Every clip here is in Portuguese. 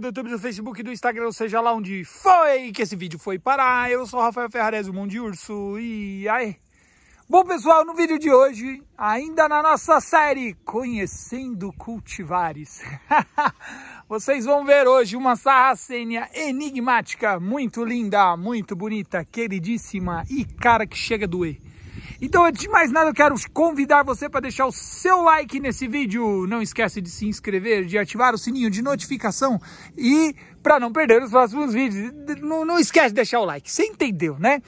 do YouTube, do Facebook, do Instagram, seja lá onde foi que esse vídeo foi parar. Eu sou o Rafael Ferrarese, o Mão de Urso, e aí. Bom, pessoal, no vídeo de hoje, ainda na nossa série Conhecendo Cultivares, vocês vão ver hoje uma sarracênia enigmática, muito linda, muito bonita, queridíssima e cara que chega a doer. Então, antes de mais nada, eu quero convidar você para deixar o seu like nesse vídeo. Não esquece de se inscrever, de ativar o sininho de notificação e para não perder os próximos vídeos, não, não esquece de deixar o like. Você entendeu, né?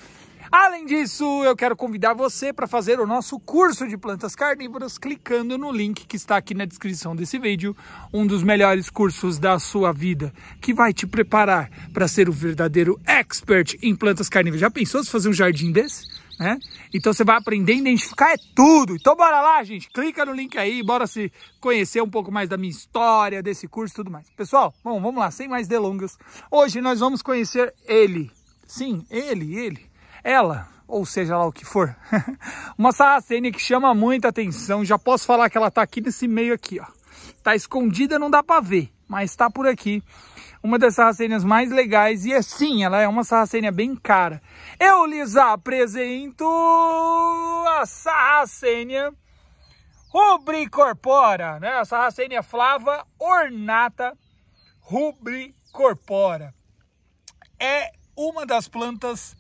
Além disso, eu quero convidar você para fazer o nosso curso de plantas carnívoras clicando no link que está aqui na descrição desse vídeo, um dos melhores cursos da sua vida, que vai te preparar para ser o verdadeiro expert em plantas carnívoras. Já pensou se fazer um jardim desse? Né? Então você vai aprender a identificar é tudo. Então bora lá, gente, clica no link aí, bora se conhecer um pouco mais da minha história, desse curso e tudo mais. Pessoal, bom, vamos lá, sem mais delongas. Hoje nós vamos conhecer ele. Sim, ele, ele ela, ou seja lá o que for, uma sarracene que chama muita atenção. Já posso falar que ela tá aqui nesse meio aqui, ó. Tá escondida, não dá para ver, mas tá por aqui. Uma das sarracênias mais legais e assim, sim ela é uma sarracênia bem cara. Eu lhes apresento a sarracênia rubricorpora, né? A sarracênia flava ornata rubricorpora. É uma das plantas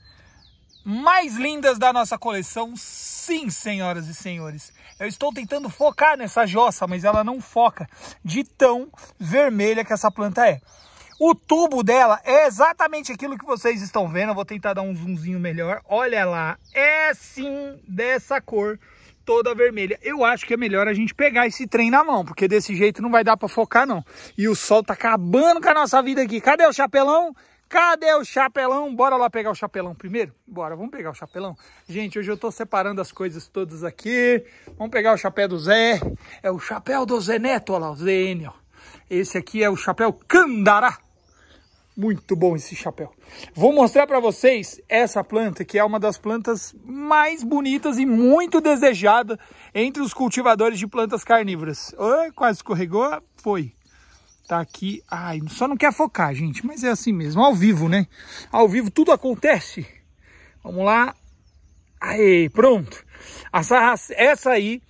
mais lindas da nossa coleção, sim, senhoras e senhores. Eu estou tentando focar nessa jossa, mas ela não foca de tão vermelha que essa planta é. O tubo dela é exatamente aquilo que vocês estão vendo. Eu vou tentar dar um zoomzinho melhor. Olha lá, é sim dessa cor toda vermelha. Eu acho que é melhor a gente pegar esse trem na mão, porque desse jeito não vai dar para focar não. E o sol tá acabando com a nossa vida aqui. Cadê o chapelão? Cadê o chapelão? Bora lá pegar o chapelão primeiro? Bora, vamos pegar o chapelão. Gente, hoje eu tô separando as coisas todas aqui. Vamos pegar o chapéu do Zé. É o chapéu do Zé Neto, olha lá, o Zn. Esse aqui é o chapéu Candará. Muito bom esse chapéu. Vou mostrar para vocês essa planta, que é uma das plantas mais bonitas e muito desejada entre os cultivadores de plantas carnívoras. quase escorregou, foi tá aqui. Ai, só não quer focar, gente, mas é assim mesmo, ao vivo, né? Ao vivo tudo acontece. Vamos lá. Aí, pronto. Essa, essa aí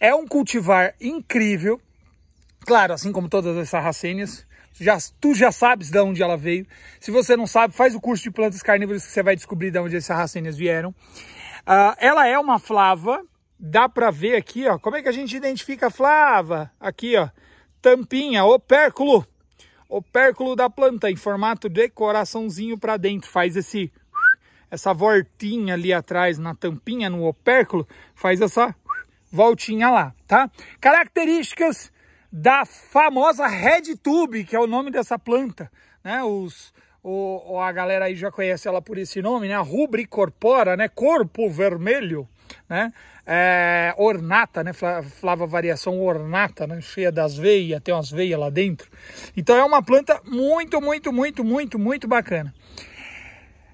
é um cultivar incrível. Claro, assim como todas as sarracênias, já, tu já sabes de onde ela veio. Se você não sabe, faz o curso de plantas carnívoras que você vai descobrir de onde as sarracênias vieram. Uh, ela é uma flava, dá para ver aqui, ó. Como é que a gente identifica a flava? Aqui, ó tampinha, opérculo, opérculo da planta em formato de coraçãozinho para dentro, faz esse essa voltinha ali atrás na tampinha, no opérculo, faz essa voltinha lá, tá? Características da famosa Red Tube, que é o nome dessa planta, né? Os o, a galera aí já conhece ela por esse nome, né? A rubricorpora, né? Corpo vermelho, né? é, ornata, né? Flava variação ornata, né? Cheia das veias, tem umas veias lá dentro. Então é uma planta muito, muito, muito, muito, muito bacana.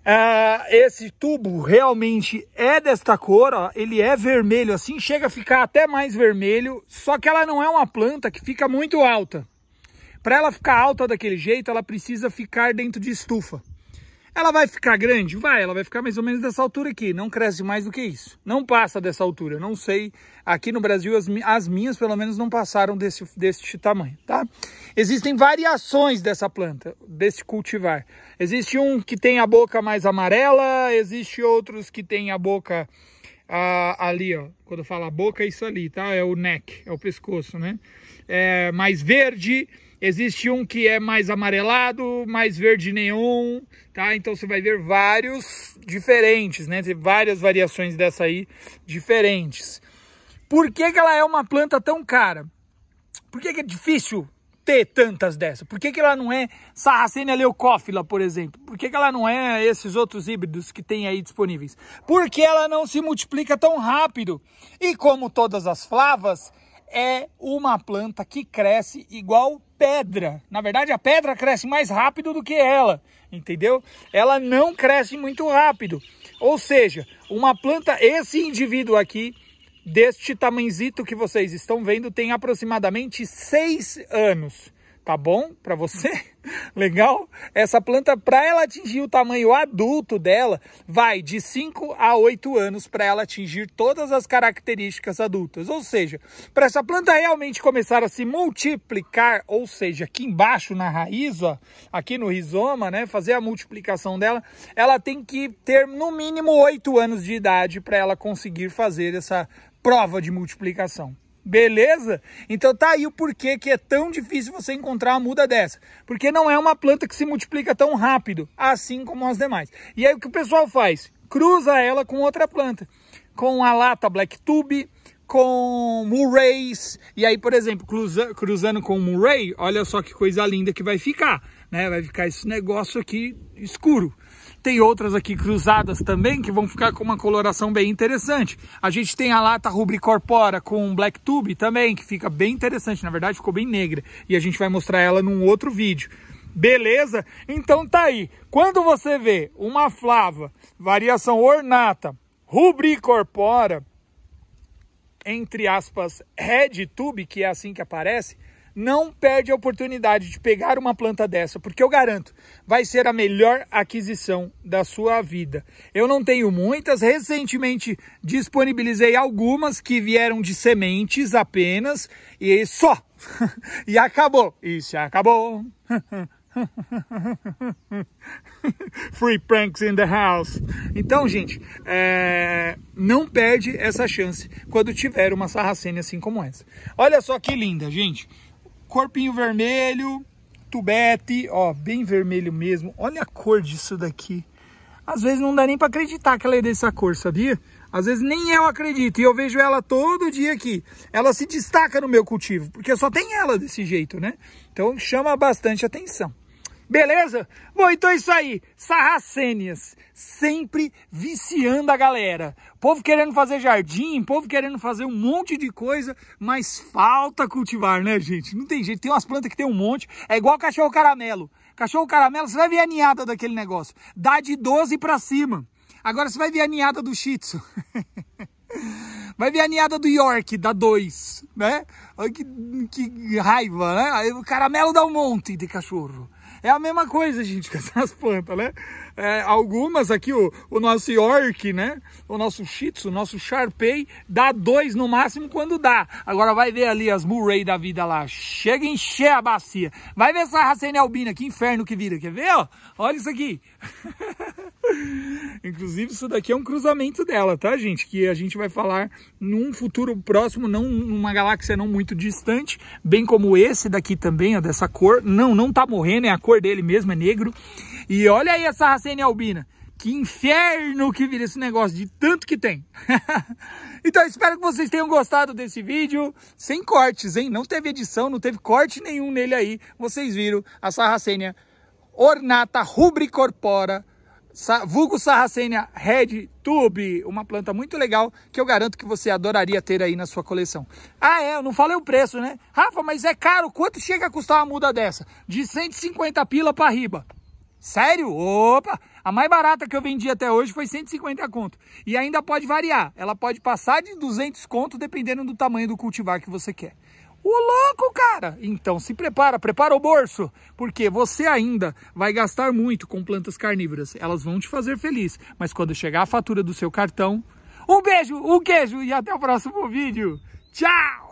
É, esse tubo realmente é desta cor, ó, ele é vermelho assim, chega a ficar até mais vermelho, só que ela não é uma planta que fica muito alta. Para ela ficar alta daquele jeito, ela precisa ficar dentro de estufa. Ela vai ficar grande? Vai, ela vai ficar mais ou menos dessa altura aqui, não cresce mais do que isso. Não passa dessa altura, não sei. Aqui no Brasil as, as minhas pelo menos não passaram desse, desse tamanho, tá? Existem variações dessa planta, desse cultivar. Existe um que tem a boca mais amarela, existe outros que tem a boca a, ali, ó. Quando fala boca, é isso ali, tá? É o neck, é o pescoço, né? É mais verde, existe um que é mais amarelado, mais verde nenhum tá? Então você vai ver vários diferentes, né? Tem várias variações dessa aí diferentes. Por que, que ela é uma planta tão cara? Por que, que é difícil ter tantas dessas? Por que, que ela não é Sarracenia leucófila, por exemplo? Por que, que ela não é esses outros híbridos que tem aí disponíveis? Porque ela não se multiplica tão rápido. E como todas as flavas, é uma planta que cresce igual pedra. Na verdade, a pedra cresce mais rápido do que ela, entendeu? Ela não cresce muito rápido. Ou seja, uma planta, esse indivíduo aqui, deste tamanzito que vocês estão vendo tem aproximadamente 6 anos. Tá bom para você? Legal? Essa planta, para ela atingir o tamanho adulto dela, vai de 5 a 8 anos para ela atingir todas as características adultas. Ou seja, para essa planta realmente começar a se multiplicar, ou seja, aqui embaixo na raiz, ó, aqui no rizoma, né, fazer a multiplicação dela, ela tem que ter no mínimo 8 anos de idade para ela conseguir fazer essa prova de multiplicação. Beleza? Então tá aí o porquê que é tão difícil você encontrar uma muda dessa. Porque não é uma planta que se multiplica tão rápido, assim como as demais. E aí o que o pessoal faz? Cruza ela com outra planta. Com a lata Black Tube, com Murrays. E aí, por exemplo, cruza, cruzando com Murray, olha só que coisa linda que vai ficar. Né? Vai ficar esse negócio aqui escuro. Tem outras aqui cruzadas também que vão ficar com uma coloração bem interessante. A gente tem a lata Rubri Corpora com Black Tube também, que fica bem interessante. Na verdade, ficou bem negra. E a gente vai mostrar ela num outro vídeo. Beleza? Então tá aí. Quando você vê uma flava, variação ornata, Rubri Corpora, entre aspas, Red Tube, que é assim que aparece, não perde a oportunidade de pegar uma planta dessa, porque eu garanto, vai ser a melhor aquisição da sua vida. Eu não tenho muitas, recentemente disponibilizei algumas que vieram de sementes apenas e só. e acabou. Isso acabou. Free pranks in the house. Então, gente, é... não perde essa chance quando tiver uma sarracene assim como essa. Olha só que linda, gente corpinho vermelho, tubete, ó, bem vermelho mesmo. Olha a cor disso daqui. Às vezes não dá nem para acreditar que ela é dessa cor, sabia? Às vezes nem eu acredito e eu vejo ela todo dia aqui. Ela se destaca no meu cultivo, porque só tem ela desse jeito, né? Então chama bastante atenção. Beleza? Bom, então é isso aí. Sarracênias. Sempre viciando a galera. Povo querendo fazer jardim, povo querendo fazer um monte de coisa, mas falta cultivar, né, gente? Não tem jeito. Tem umas plantas que tem um monte. É igual cachorro caramelo. Cachorro caramelo, você vai ver a ninhada daquele negócio. Dá de 12 para cima. Agora você vai ver a ninhada do Shih Tzu. Vai ver a ninhada do York, Dá 2, né? Que, que, raiva, né? O caramelo dá um monte de cachorro. É a mesma coisa, gente, com essas plantas, né? É, algumas aqui, o, o nosso York, né? O nosso Shih o nosso Sharpei, dá dois no máximo quando dá. Agora vai ver ali as Murray da vida lá. Chega e encher a bacia. Vai ver essa Racene né, albina, que inferno que vira. Quer ver, ó? Olha isso aqui. Inclusive, isso daqui é um cruzamento dela, tá, gente? Que a gente vai falar num futuro próximo, não numa galáxia não muito distante, bem como esse daqui também, ó, dessa cor. Não, não tá morrendo, é a cor dele mesmo, é negro. E olha aí essa racênia albina. Que inferno que vira esse negócio, de tanto que tem. então, espero que vocês tenham gostado desse vídeo. Sem cortes, hein? Não teve edição, não teve corte nenhum nele aí. Vocês viram a sarracênia ornata rubricorpora vulgo Sarracenia Red Tube, uma planta muito legal que eu garanto que você adoraria ter aí na sua coleção. Ah é, eu não falei o preço, né? Rafa, mas é caro, quanto chega a custar uma muda dessa? De 150 pila para riba. Sério? Opa! A mais barata que eu vendi até hoje foi 150 conto. E ainda pode variar, ela pode passar de 200 conto dependendo do tamanho do cultivar que você quer. O louco, cara! Então se prepara, prepara o bolso, porque você ainda vai gastar muito com plantas carnívoras. Elas vão te fazer feliz, mas quando chegar a fatura do seu cartão, um beijo, um queijo e até o próximo vídeo. Tchau!